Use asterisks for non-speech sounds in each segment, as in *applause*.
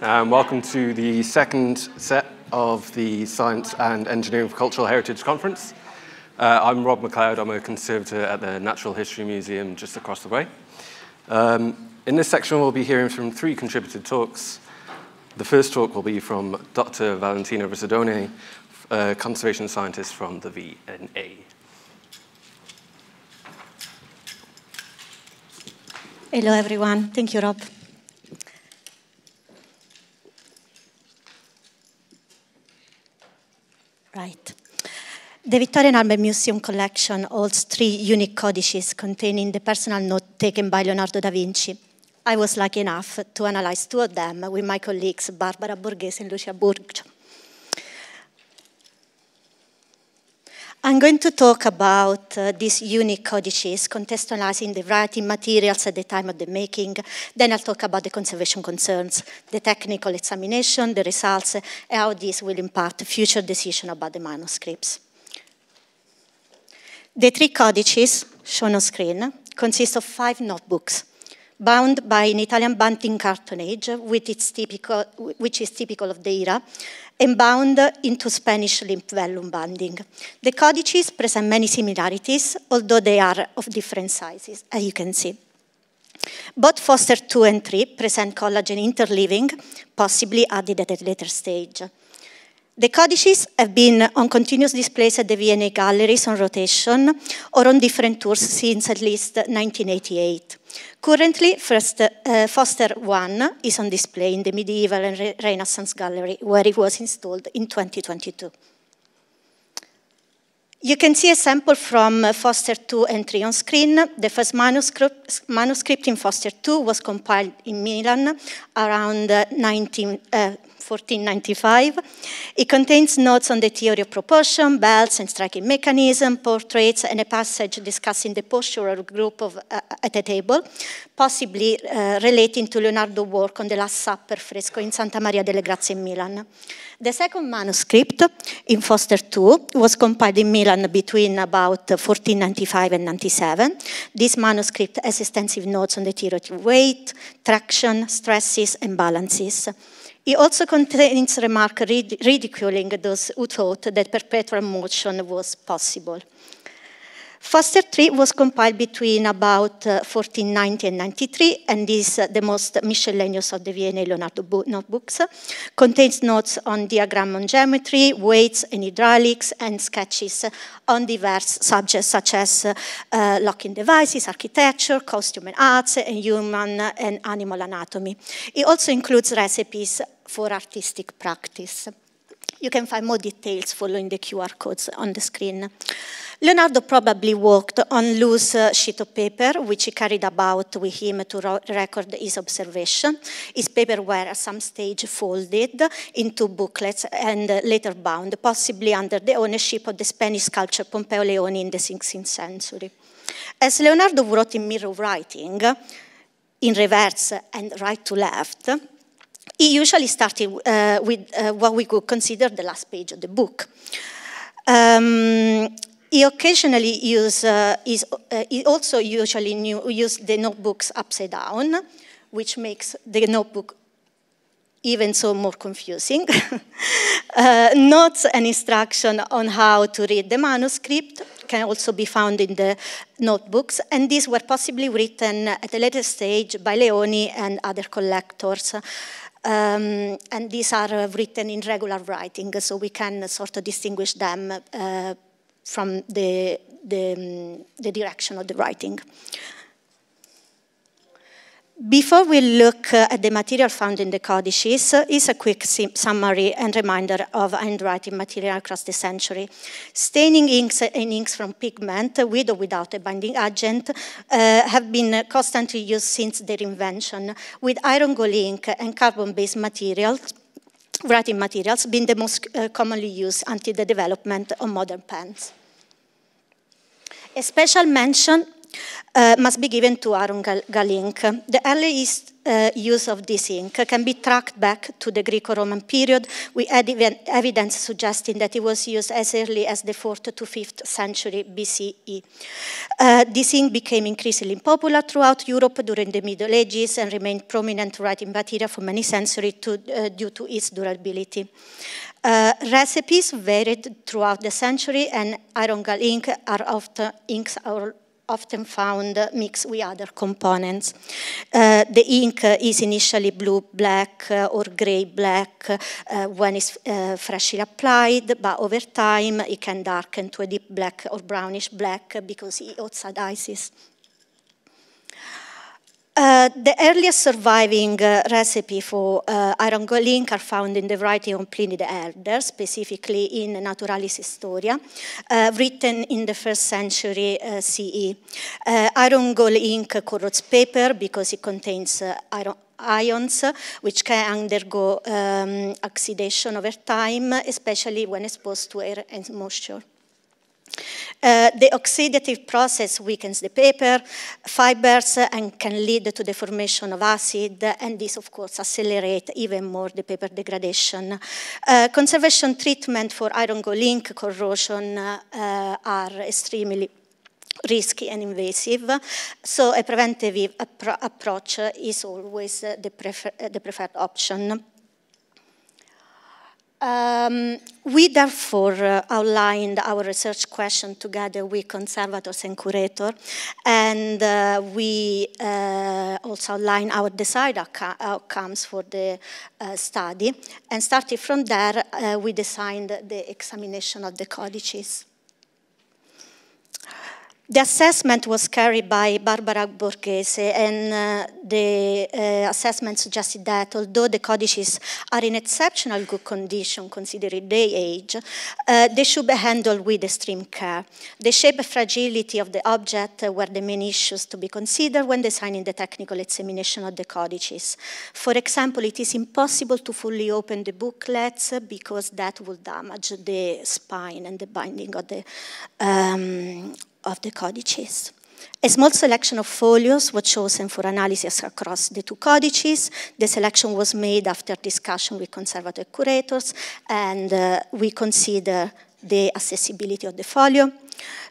Um, welcome to the second set of the Science and Engineering for Cultural Heritage Conference. Uh, I'm Rob McLeod, I'm a conservator at the Natural History Museum just across the way. Um, in this section we'll be hearing from three contributed talks. The first talk will be from Dr. Valentina Risadone, a conservation scientist from the VNA. Hello everyone, thank you Rob. right. The Victorian Albert Museum collection holds three unique codices containing the personal note taken by Leonardo da Vinci. I was lucky enough to analyze two of them with my colleagues Barbara Borghese and Lucia Burgio. I'm going to talk about uh, these unique codices, contextualizing the writing materials at the time of the making. Then I'll talk about the conservation concerns, the technical examination, the results, how this will impact future decision about the manuscripts. The three codices shown on screen consist of five notebooks bound by an Italian bunting cartonnage, which is typical of the era, and bound into Spanish limp vellum binding. The codices present many similarities, although they are of different sizes, as you can see. Both Foster 2 and 3 present collagen interleaving, possibly added at a later stage. The codices have been on continuous displays at the Vienna galleries on rotation or on different tours since at least 1988. Currently, first, uh, Foster 1 is on display in the Medieval and Re Renaissance Gallery, where it was installed in 2022. You can see a sample from Foster 2 entry on screen. The first manuscript, manuscript in Foster 2 was compiled in Milan around uh, 19, uh, 1495. It contains notes on the theory of proportion, belts and striking mechanism, portraits, and a passage discussing the postural group of, uh, at a table, possibly uh, relating to Leonardo's work on the Last Supper fresco in Santa Maria delle Grazie in Milan. The second manuscript, in Foster II, was compiled in Milan between about 1495 and 97. This manuscript has extensive notes on the theory of weight, traction, stresses, and balances. He also contains remark ridiculing those who thought that perpetual motion was possible. Foster 3 was compiled between about uh, 1490 and 93, and is uh, the most miscellaneous of the Vienna Leonardo notebooks. Uh, contains notes on diagram on geometry, weights and hydraulics, and sketches on diverse subjects such as uh, uh locking devices, architecture, costume and arts, and uh, human and animal anatomy. It also includes recipes for artistic practice. You can find more details following the QR codes on the screen. Leonardo probably worked on loose uh, sheet of paper, which he carried about with him to record his observation. His paper were at some stage folded into booklets and uh, later bound, possibly under the ownership of the Spanish sculptor Pompeo Leoni in the 16th century. As Leonardo wrote in mirror writing, in reverse and right to left, usually started uh, with uh, what we could consider the last page of the book. Um, he occasionally uh, is, he uh, also usually knew, used the notebooks upside down, which makes the notebook even so more confusing. *laughs* Uh, notes and instruction on how to read the manuscript can also be found in the notebooks, and these were possibly written at a later stage by Leoni and other collectors. Um, and these are uh, written in regular writing, so we can sort of distinguish them uh, from the, the, um, the direction of the writing. Before we look uh, at the material found in the codices, uh, is a quick summary and reminder of handwriting material across the century. Staining inks uh, and inks from pigment, with or without a binding agent, uh, have been constantly used since their invention, with iron gall ink and carbon-based materials writing materials being the most uh, commonly used until the development of modern pens. A special mention uh, must be given to Aaron Galink. ink. The earliest uh, use of this ink can be tracked back to the Greco-Roman period. We had even evidence suggesting that it was used as early as the 4th to 5th century BCE. Uh, this ink became increasingly popular throughout Europe during the Middle Ages and remained prominent writing material for many centuries to, uh, due to its durability. Uh, recipes varied throughout the century, and iron ink are often inks are often found mixed with other components. Uh, the ink is initially blue, black, uh, or gray, black uh, when it's uh, freshly applied, but over time it can darken to a deep black or brownish black because it oxidizes. Uh, the earliest surviving uh, recipe for uh, iron ink are found in the writing of Pliny the Elder, specifically in Naturalis Historia, uh, written in the first century uh, CE. iron ink corrodes paper because it contains iron, ions which can undergo um, oxidation over time, especially when exposed to air and moisture. Uh, the oxidative process weakens the paper, fibers, uh, and can lead to the formation of acid, and this, of course, accelerates even more the paper degradation. Uh, conservation treatment for iron go link corrosion uh, are extremely risky and invasive, so a preventive appro approach is always the, prefer the preferred option. Um, we therefore uh, outlined our research question together with conservators and curator, and uh, we uh, also outlined our desired outcomes for the uh, study. And starting from there, uh, we designed the examination of the codices. The assessment was carried by Barbara Borghese, and uh, the uh, assessment suggested that although the codices are in exceptional good condition considering their age, uh, they should be handled with extreme care. The shape and fragility of the object were the main issues to be considered when designing the technical examination of the codices. For example, it is impossible to fully open the booklets because that would damage the spine and the binding of the um, of the codices. A small selection of folios was chosen for analysis across the two codices. The selection was made after discussion with conservator curators, and uh, we consider the accessibility of the folio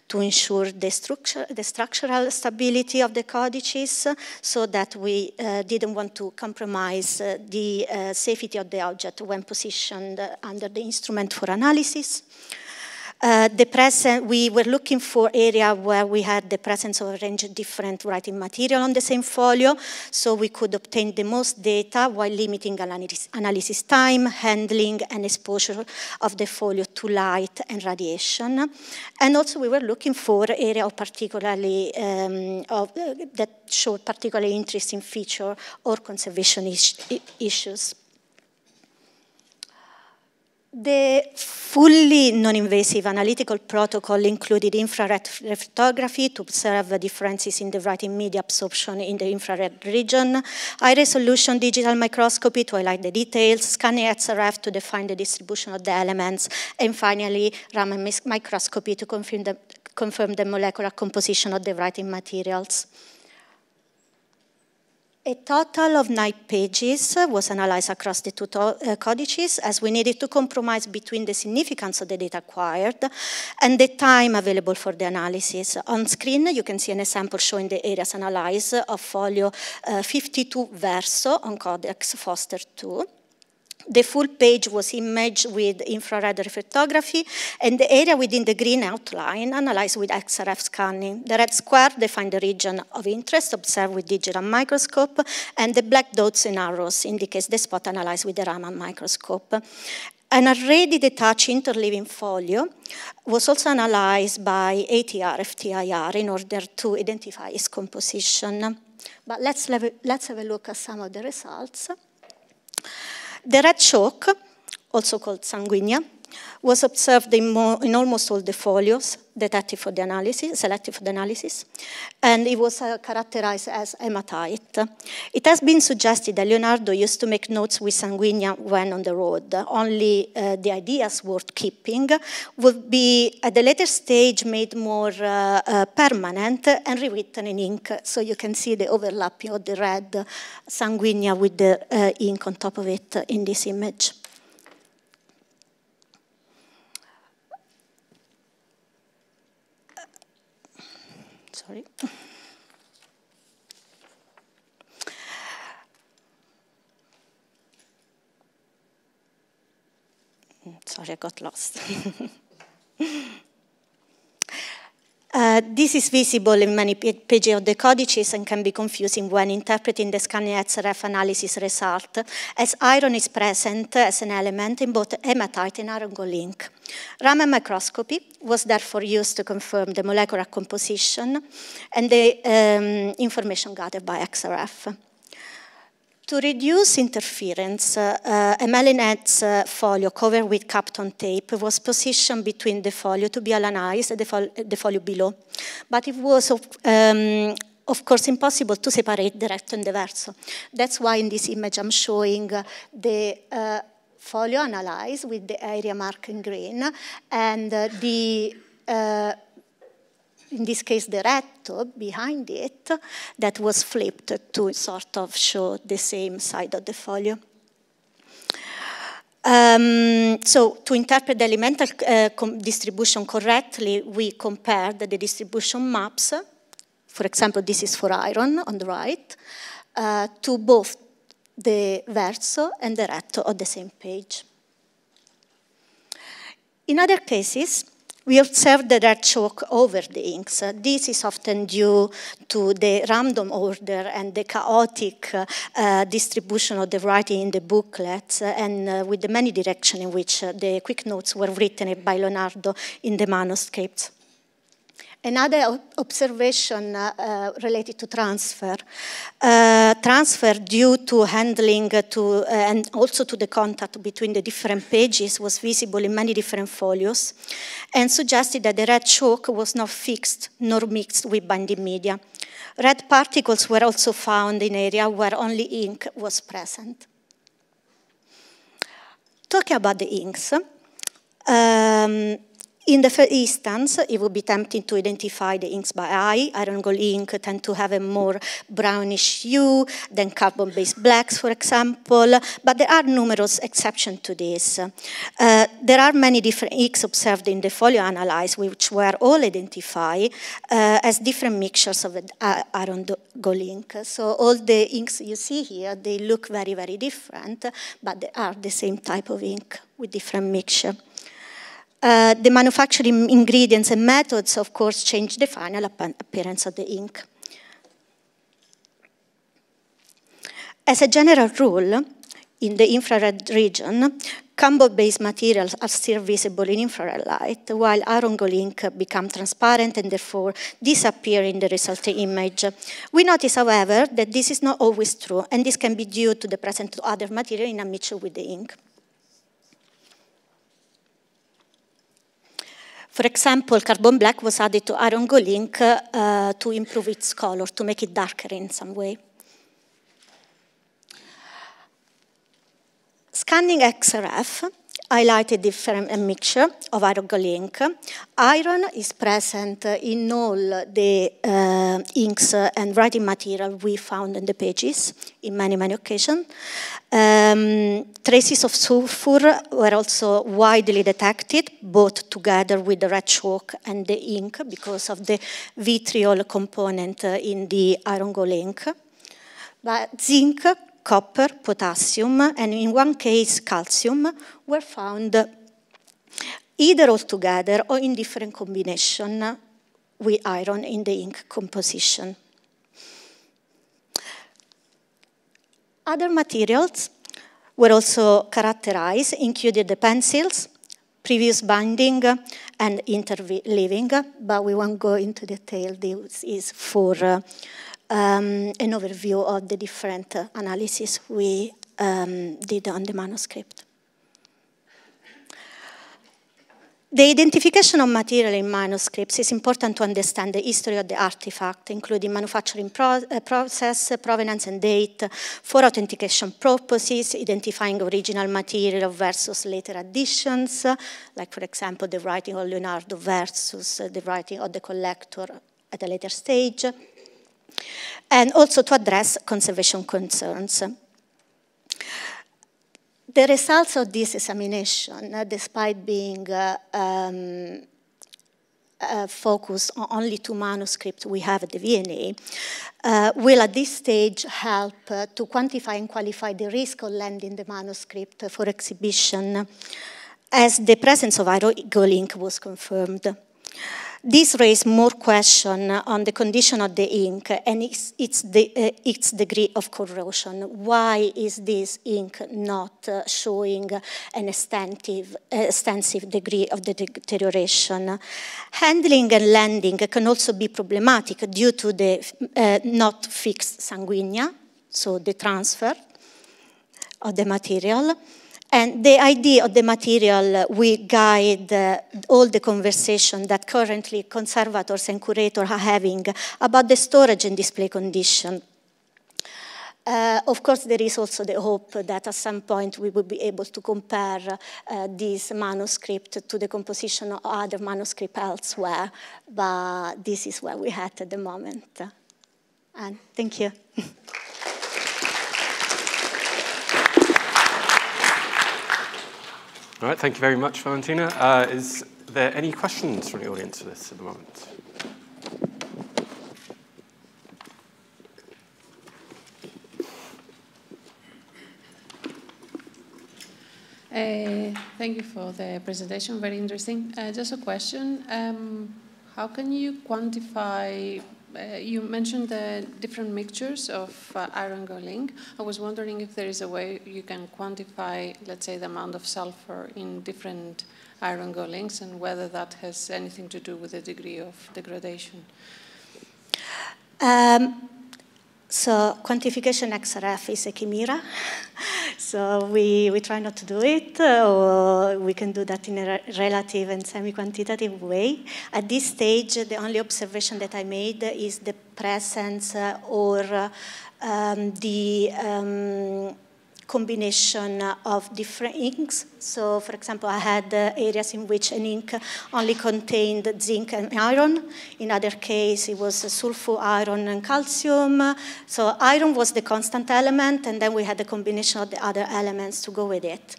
to ensure the, structure, the structural stability of the codices so that we uh, didn't want to compromise uh, the uh, safety of the object when positioned under the instrument for analysis. Uh, the present, we were looking for area where we had the presence of a range of different writing material on the same folio, so we could obtain the most data while limiting analysis time, handling, and exposure of the folio to light and radiation. And also we were looking for area of particularly um, of, uh, that showed particularly interesting feature or conservation is issues. The fully non-invasive analytical protocol included infrared photography to observe differences in the writing media absorption in the infrared region, high-resolution digital microscopy to highlight the details, scanning XRF to define the distribution of the elements, and finally, Raman microscopy to confirm the, confirm the molecular composition of the writing materials. A total of nine pages was analyzed across the two uh, codices as we needed to compromise between the significance of the data acquired and the time available for the analysis. On screen, you can see an example showing the areas analyzed of folio uh, 52 verso on Codex Foster 2. The full page was imaged with infrared reflectography, and the area within the green outline analyzed with XRF scanning. The red square defined the region of interest observed with digital microscope, and the black dots and arrows indicates the spot analyzed with the Raman microscope. An already detached interleaving folio was also analyzed by ATR FTIR in order to identify its composition. But let's, let's have a look at some of the results. The red chalk, also called sanguinea, was observed in, more, in almost all the folios that for the analysis, selected for the analysis, and it was uh, characterized as hematite. It has been suggested that Leonardo used to make notes with sanguinea when on the road. Only uh, the ideas worth keeping would be at the later stage made more uh, uh permanent and rewritten in ink. So you can see the overlap of the red sanguinea with the uh, ink on top of it in this image. sorry. *laughs* sorry, I got lost. *laughs* Uh, this is visible in many pages of the codices and can be confusing when interpreting the Scanner-HRF analysis result, as iron is present as an element in both hematite and iron link. Raman microscopy was therefore used to confirm the molecular composition and the um, information gathered by XRF. To reduce interference, uh, uh a Melinette's uh, folio covered with Kapton tape was positioned between the folio to be analyzed and the, fol the, folio below. But it was, of, um, of course, impossible to separate the recto and the verso. That's why in this image I'm showing uh, the uh, folio analyzed with the area marked in green and the in this case the red behind it, that was flipped to sort of show the same side of the folio. Um, so to interpret the elemental uh, distribution correctly, we compared the distribution maps, for example, this is for iron on the right, uh, to both the verso and the retto of the same page. In other cases, we observed the red chalk over the inks. This is often due to the random order and the chaotic uh, distribution of the writing in the booklets uh, and uh, with the many directions in which uh, the quick notes were written by Leonardo in the manuscripts another observation uh, uh, related to transfer. Uh, transfer due to handling uh, to, uh, and also to the contact between the different pages was visible in many different folios and suggested that the red chalk was not fixed nor mixed with binding media. Red particles were also found in area where only ink was present. Talking about the inks, um, in the first instance, it would be tempting to identify the inks by eye. Iron gold ink tend to have a more brownish hue than carbon-based blacks, for example, but there are numerous exceptions to this. Uh, there are many different inks observed in the folio analysis, which were all identified uh, as different mixtures of uh, iron gold ink. So all the inks you see here, they look very, very different, but they are the same type of ink with different mixture. Uh, the manufacturing ingredients and methods, of course, change the final appearance of the ink. As a general rule, in the infrared region, Cambo-based materials are still visible in infrared light, while Arongol ink become transparent and therefore disappear in the resulting image. We notice, however, that this is not always true, and this can be due to the presence of other material in a mixture with the ink. For example, carbon black was added to iron go link uh, to improve its color, to make it darker in some way. Scanning XRF highlighted different a mixture of iron ink. Iron is present in all the uh, inks and writing material we found in the pages in many, many occasions. Um, traces of sulfur were also widely detected, both together with the red chalk and the ink, because of the vitriol component in the iron ink. But zinc copper, potassium, and in one case calcium, were found either all together or in different combination with iron in the ink composition. Other materials were also characterized, including the pencils, previous binding, and interleaving, but we won't go into detail. This is for uh, um, an overview of the different uh, analysis we um, did on the manuscript. The identification of material in manuscripts is important to understand the history of the artifact, including manufacturing pro uh, process, provenance and date, for authentication purposes, identifying original material versus later additions, like for example the writing of Leonardo versus the writing of the collector at a later stage, and also to address conservation concerns. The results of this examination, uh, despite being uh, um, uh, focused on only two manuscripts we have at the VNA, uh, will at this stage help uh, to quantify and qualify the risk of lending the manuscript for exhibition as the presence of Irogo ink was confirmed. This raised more question on the condition of the ink and its, its, de, uh, its degree of corrosion. Why is this ink not uh, showing an extensive, uh, extensive degree of the deterioration? Handling and landing can also be problematic due to the uh, not fixed sanguinea, so the transfer of the material. And the idea of the material uh, will guide uh, all the conversation that currently conservators and curators are having about the storage and display condition. Uh, of course, there is also the hope that at some point we will be able to compare uh, this manuscript to the composition of other manuscripts elsewhere, but this is where we are at at the moment. Uh, and thank you. *laughs* All right, thank you very much, Valentina. Uh, is there any questions from the audience for this at the moment? Uh, thank you for the presentation, very interesting. Uh, just a question, um, how can you quantify uh, you mentioned the different mixtures of uh, iron galling. I was wondering if there is a way you can quantify, let's say, the amount of sulfur in different iron gallings and whether that has anything to do with the degree of degradation. Um, so quantification XRF is a chimera. *laughs* so we, we try not to do it, uh, or we can do that in a relative and semi-quantitative way. At this stage, the only observation that I made is the presence uh, or uh, um, the um, combination of different inks. So, for example, I had uh, areas in which an ink only contained zinc and iron. In other case, it was sulfur, iron, and calcium. So iron was the constant element, and then we had the combination of the other elements to go with it.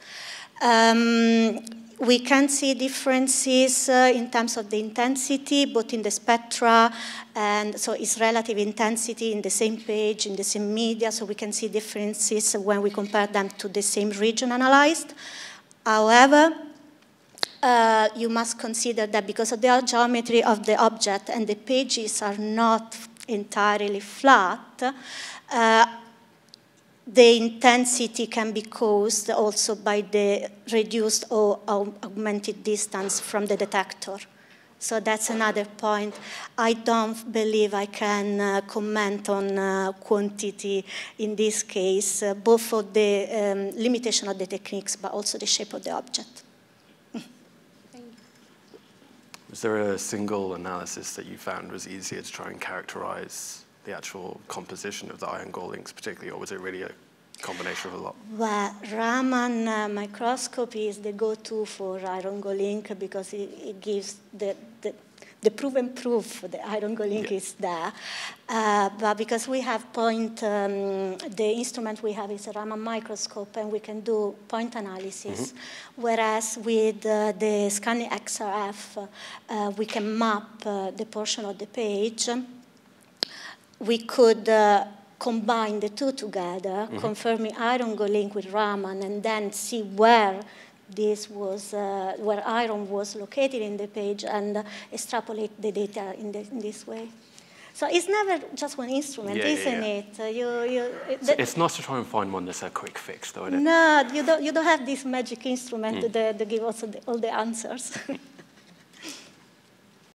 Um, we can see differences uh, in terms of the intensity, both in the spectra, and so it's relative intensity in the same page, in the same media, so we can see differences when we compare them to the same region analyzed. However, uh, you must consider that because of the geometry of the object and the pages are not entirely flat, uh, the intensity can be caused also by the reduced or augmented distance from the detector. So that's another point. I don't believe I can uh, comment on uh, quantity in this case, uh, both for the um, limitation of the techniques, but also the shape of the object. Was there a single analysis that you found was easier to try and characterize the actual composition of the iron gall inks particularly, or was it really a combination of a lot? Well, Raman uh, microscopy is the go-to for iron gall ink because it, it gives the, the the proven proof that iron golink yeah. is there. Uh, but because we have point, um, the instrument we have is a Raman microscope and we can do point analysis. Mm -hmm. Whereas with uh, the scanning XRF, uh, we can map uh, the portion of the page we could uh, combine the two together, mm-hmm. confirming iron go link with Raman, and then see where this was uh, where iron was located in the page and extrapolate the data in, the, in this way. So it's never just one instrument, yeah, isn't yeah, yeah. it? Uh, you, you, so it's nice to try and find one that's a quick fix, though, No, you don't, you don't have this magic instrument mm. give us all the answers. *laughs*